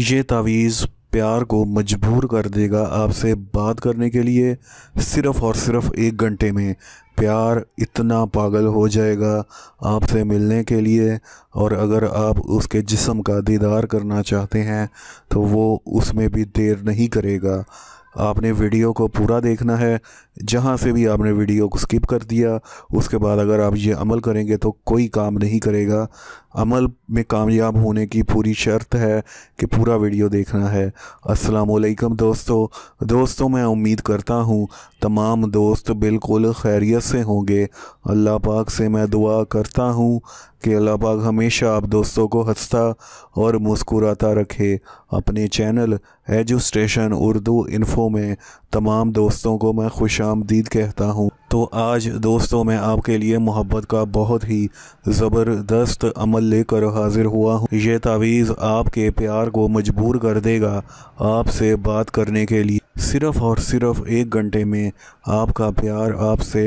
ये तावीज़ प्यार को मजबूर कर देगा आपसे बात करने के लिए सिर्फ़ और सिर्फ एक घंटे में प्यार इतना पागल हो जाएगा आपसे मिलने के लिए और अगर आप उसके जिस्म का दीदार करना चाहते हैं तो वो उसमें भी देर नहीं करेगा आपने वीडियो को पूरा देखना है जहाँ से भी आपने वीडियो को स्किप कर दिया उसके बाद अगर आप ये अमल करेंगे तो कोई काम नहीं करेगा अमल में कामयाब होने की पूरी शर्त है कि पूरा वीडियो देखना है असलकम दोस्तों दोस्तों मैं उम्मीद करता हूँ तमाम दोस्त बिल्कुल खैरियत से होंगे अल्लाह पाक से मैं दुआ करता हूँ कि अल्लाह पाक हमेशा आप दोस्तों को हंसता और मुस्कुराता रखे अपने चैनल एजुस्टेशन उर्दू इन्फो में तमाम दोस्तों को मैं खुश आमदीद कहता हूँ तो आज दोस्तों मैं आपके लिए मोहब्बत का बहुत ही ज़बरदस्त अमल लेकर हाजिर हुआ हूँ ये तावीज़ आपके प्यार को मजबूर कर देगा आपसे बात करने के लिए सिर्फ़ और सिर्फ़ एक घंटे में आपका प्यार आपसे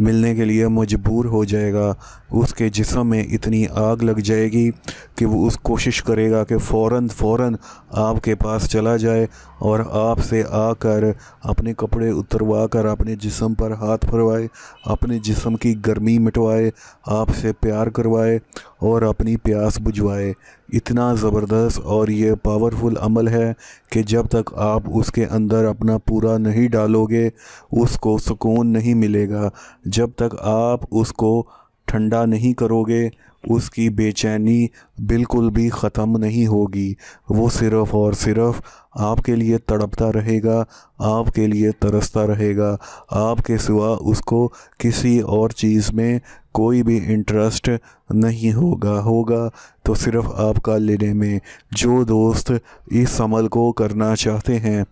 मिलने के लिए मजबूर हो जाएगा उसके जिसम में इतनी आग लग जाएगी कि वो उस कोशिश करेगा कि फ़ौर फ़ौर आपके पास चला जाए और आपसे आकर अपने कपड़े उतरवा कर अपने जिसम पर हाथ फरवाए अपने जिसम की गर्मी मिटवाए आपसे प्यार करवाए और अपनी प्यास बुझवाए इतना ज़बरदस्त और ये पावरफुल अमल है कि जब तक आप उसके अंदर अपना पूरा नहीं डालोगे उसको सुकून नहीं मिलेगा जब तक आप उसको ठंडा नहीं करोगे उसकी बेचैनी बिल्कुल भी ख़त्म नहीं होगी वो सिर्फ़ और सिर्फ़ आपके लिए तड़पता रहेगा आपके लिए तरसता रहेगा आपके सिवा उसको किसी और चीज़ में कोई भी इंटरेस्ट नहीं होगा होगा तो सिर्फ आपका लेने में जो दोस्त इस अमल को करना चाहते हैं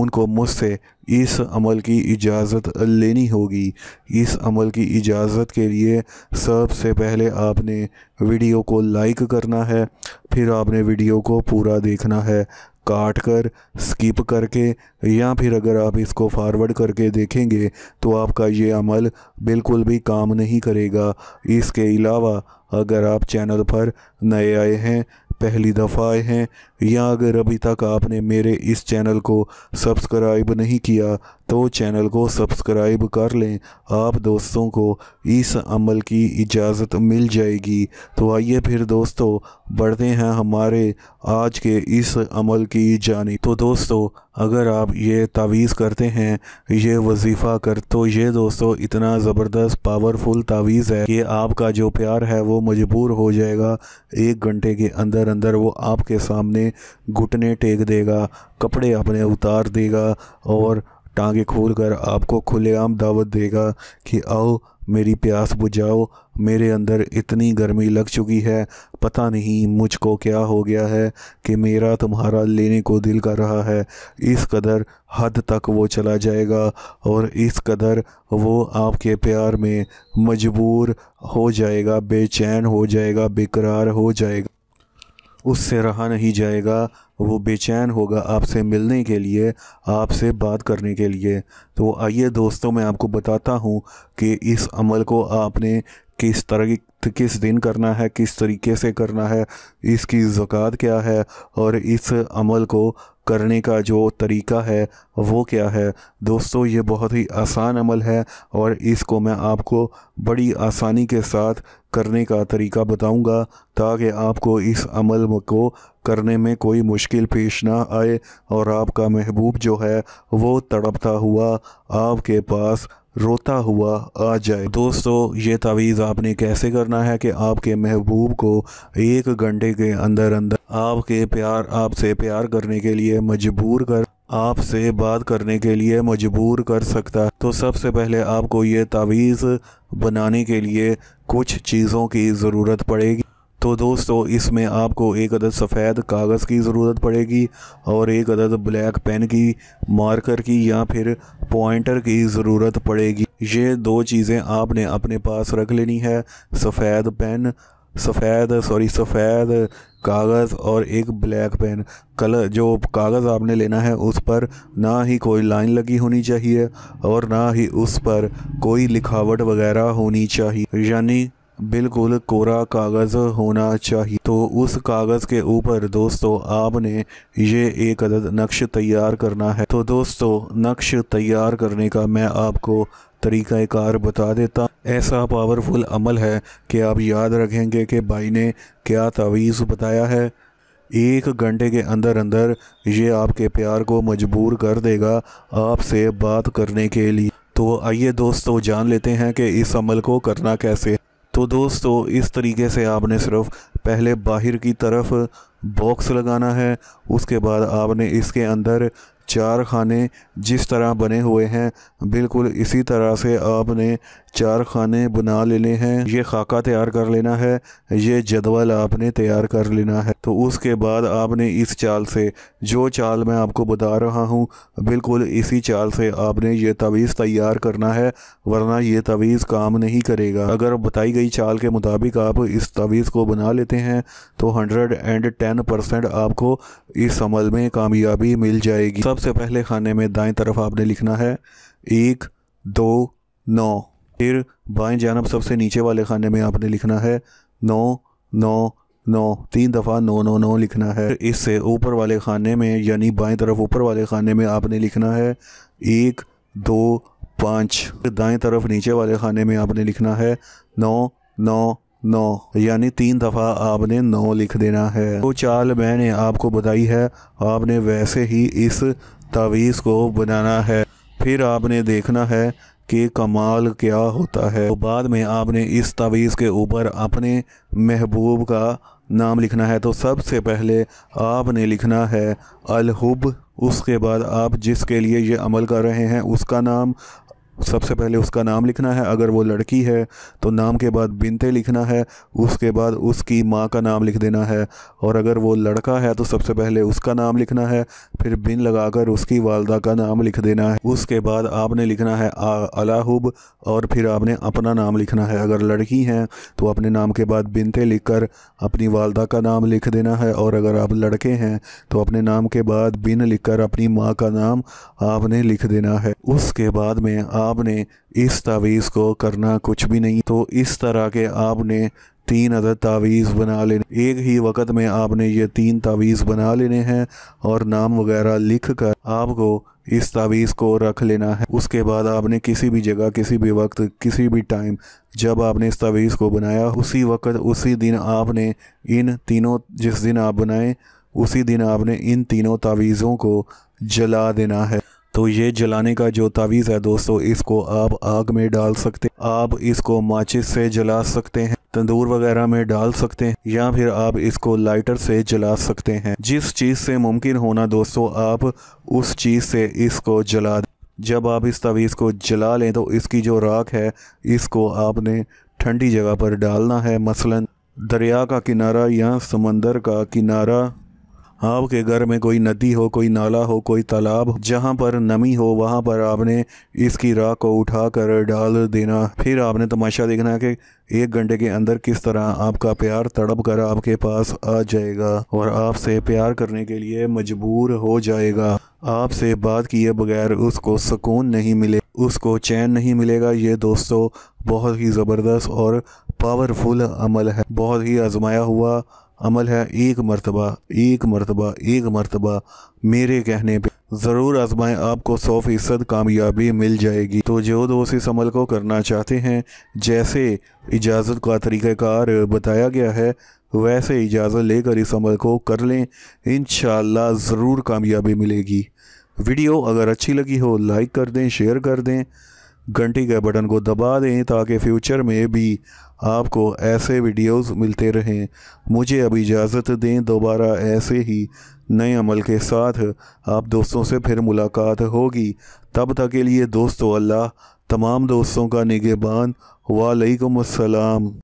उनको मुझसे इस अमल की इजाज़त लेनी होगी इस अमल की इजाज़त के लिए सबसे पहले आपने वीडियो को लाइक करना है फिर आपने वीडियो को पूरा देखना है काट कर स्किप करके या फिर अगर आप इसको फारवर्ड करके देखेंगे तो आपका ये अमल बिल्कुल भी काम नहीं करेगा इसके अलावा अगर आप चैनल पर नए आए हैं पहली दफ़ा आए हैं या अगर अभी तक आपने मेरे इस चैनल को सब्सक्राइब नहीं किया तो चैनल को सब्सक्राइब कर लें आप दोस्तों को इस अमल की इजाज़त मिल जाएगी तो आइए फिर दोस्तों बढ़ते हैं हमारे आज के इस अमल की जानी तो दोस्तों अगर आप ये तावीज़ करते हैं ये वजीफ़ा कर तो ये दोस्तों इतना ज़बरदस्त पावरफुल तावीज़ है कि आपका जो प्यार है वो मजबूर हो जाएगा एक घंटे के अंदर अंदर वो आपके सामने घुटने टेक देगा कपड़े अपने उतार देगा और टांगे कर आपको खुलेआम दावत देगा कि आओ मेरी प्यास बुझाओ मेरे अंदर इतनी गर्मी लग चुकी है पता नहीं मुझको क्या हो गया है कि मेरा तुम्हारा लेने को दिल कर रहा है इस कदर हद तक वो चला जाएगा और इस कदर वो आपके प्यार में मजबूर हो जाएगा बेचैन हो जाएगा बेकरार हो जाएगा उससे रहा नहीं जाएगा वो बेचैन होगा आपसे मिलने के लिए आपसे बात करने के लिए तो आइए दोस्तों मैं आपको बताता हूँ कि इस अमल को आपने किस तरह किस दिन करना है किस तरीके से करना है इसकी ज़क़़त क्या है और इस अमल को करने का जो तरीका है वो क्या है दोस्तों ये बहुत ही आसान अमल है और इसको मैं आपको बड़ी आसानी के साथ करने का तरीका बताऊंगा ताकि आपको इस अमल को करने में कोई मुश्किल पेश ना आए और आपका महबूब जो है वो तड़पता हुआ आपके पास रोता हुआ आ जाए दोस्तों ये तावीज़ आपने कैसे करना है कि आपके महबूब को एक घंटे के अंदर अंदर आपके प्यार आपसे प्यार करने के लिए मजबूर कर आपसे बात करने के लिए मजबूर कर सकता है तो सबसे पहले आपको ये तावीज़ बनाने के लिए कुछ चीज़ों की ज़रूरत पड़ेगी तो दोस्तों इसमें आपको एक अदद सफ़ेद कागज़ की ज़रूरत पड़ेगी और एक अदद ब्लैक पेन की मार्कर की या फिर पॉइंटर की ज़रूरत पड़ेगी ये दो चीज़ें आपने अपने पास रख लेनी है सफ़ेद पेन सफ़ेद सॉरी सफ़ेद कागज़ और एक ब्लैक पेन कलर जो कागज़ आपने लेना है उस पर ना ही कोई लाइन लगी होनी चाहिए और ना ही उस पर कोई लिखावट वगैरह होनी चाहिए यानी बिल्कुल कोरा कागज़ होना चाहिए तो उस कागज़ के ऊपर दोस्तों आपने ये एक अदद नक्श तैयार करना है तो दोस्तों नक्श तैयार करने का मैं आपको तरीक़ाकार बता देता ऐसा पावरफुल अमल है कि आप याद रखेंगे कि भाई ने क्या तवीज़ बताया है एक घंटे के अंदर अंदर ये आपके प्यार को मजबूर कर देगा आपसे बात करने के लिए तो आइए दोस्तों जान लेते हैं कि इस अमल को करना कैसे तो दोस्तों इस तरीके से आपने सिर्फ पहले बाहर की तरफ बॉक्स लगाना है उसके बाद आपने इसके अंदर चार खाने जिस तरह बने हुए हैं बिल्कुल इसी तरह से आपने चार खाने बना लेने हैं ये खाका तैयार कर लेना है ये जदवल आपने तैयार कर लेना है तो उसके बाद आपने इस चाल से जो चाल मैं आपको बता रहा हूँ बिल्कुल इसी चाल से आपने ये तवीज़ तैयार करना है वरना ये तवीज़ काम नहीं करेगा अगर बताई गई चाल के मुताबिक आप इस तवीज़ को बना लेते हैं तो हंड्रेड एंड टेन परसेंट आपको इस अमल में कामयाबी मिल जाएगी सबसे पहले खाने में दाएं तरफ आपने लिखना है एक दो नौ फिर बाएं जानब सबसे नीचे वाले खाने में आपने लिखना है नौ नौ नौ तीन दफ़ा नौ नौ नौ लिखना है इससे ऊपर वाले खाने में यानी बाएं तरफ ऊपर वाले खाने में आपने लिखना है एक दो पाँच दाएं तरफ नीचे वाले खाने में आपने लिखना है नौ नौ नौ यानी तीन दफ़ा आपने नौ लिख देना है तो चाल मैंने आपको बताई है आपने वैसे ही इस तावीज़ को बनाना है फिर आपने देखना है के कमाल क्या होता है तो बाद में आपने इस तावीज़ के ऊपर अपने महबूब का नाम लिखना है तो सबसे पहले आपने लिखना है अलहुब उसके बाद आप जिसके लिए ये अमल कर रहे हैं उसका नाम सबसे पहले उसका नाम लिखना है अगर वो लड़की है तो नाम के बाद बिनते लिखना है उसके बाद उसकी माँ का नाम लिख देना है और अगर वो लड़का है तो सबसे पहले उसका नाम लिखना है फिर बिन लगाकर उसकी वालदा का नाम लिख देना है उसके बाद आपने लिखना है अलाहुब और फिर आपने अपना नाम लिखना है अगर लड़की हैं तो अपने नाम के बाद बिनते लिख कर अपनी वालदा का नाम लिख देना है और अगर आप लड़के हैं तो अपने नाम के बाद बिन लिख कर अपनी माँ का नाम आपने लिख देना है उसके बाद में आप आपने इस तावीज़ को करना कुछ भी नहीं तो इस तरह के आपने तीन अदद तावीज़ बना लेने एक ही वक्त में आपने ये तीन तावीज़ बना लेने हैं और नाम वगैरह लिख कर आपको इस तावीज़ को रख लेना है उसके बाद आपने किसी भी जगह किसी भी वक्त किसी भी टाइम जब आपने इस तावीज़ को बनाया उसी वक्त उसी दिन आपने इन तीनों जिस दिन आप बनाएं उसी दिन आपने इन तीनों तावीज़ों को जला देना है तो ये जलाने का जो तावीज़ है दोस्तों इसको आप आग में डाल सकते आप इसको माचिस से जला सकते हैं तंदूर वगैरह में डाल सकते हैं या फिर आप इसको लाइटर से जला सकते हैं जिस चीज़ से मुमकिन होना दोस्तों आप उस चीज़ से इसको जला जब आप इस तवीज़ को जला लें तो इसकी जो राख है इसको आपने ठंडी जगह पर डालना है मसलन दरिया का किनारा या समंदर का किनारा आपके घर में कोई नदी हो कोई नाला हो कोई तालाब जहाँ पर नमी हो वहाँ पर आपने इसकी राह को उठा कर डाल देना फिर आपने तमाशा देखना कि एक घंटे के अंदर किस तरह आपका प्यार तड़प कर आपके पास आ जाएगा और आपसे प्यार करने के लिए मजबूर हो जाएगा आपसे बात किए बगैर उसको सुकून नहीं मिले उसको चैन नहीं मिलेगा ये दोस्तों बहुत ही ज़बरदस्त और पावरफुल अमल है बहुत ही आजमाया हुआ अमल है एक मरतबा एक मरतबा एक मरतबा मेरे कहने पे ज़रूर आजमाएं आपको सौ फ़ीसद कामयाबी मिल जाएगी तो जो दोस्त इस अमल को करना चाहते हैं जैसे इजाज़त का तरीक़ार बताया गया है वैसे इजाज़त लेकर इस अमल को कर लें इन ज़रूर कामयाबी मिलेगी वीडियो अगर अच्छी लगी हो लाइक कर दें शेयर कर दें घंटी के बटन को दबा दें ताकि फ्यूचर में भी आपको ऐसे वीडियोस मिलते रहें मुझे अब इजाज़त दें दोबारा ऐसे ही नए अमल के साथ आप दोस्तों से फिर मुलाकात होगी तब तक के लिए दोस्तों अल्लाह तमाम दोस्तों का निगेबान वालेकुम अस्सलाम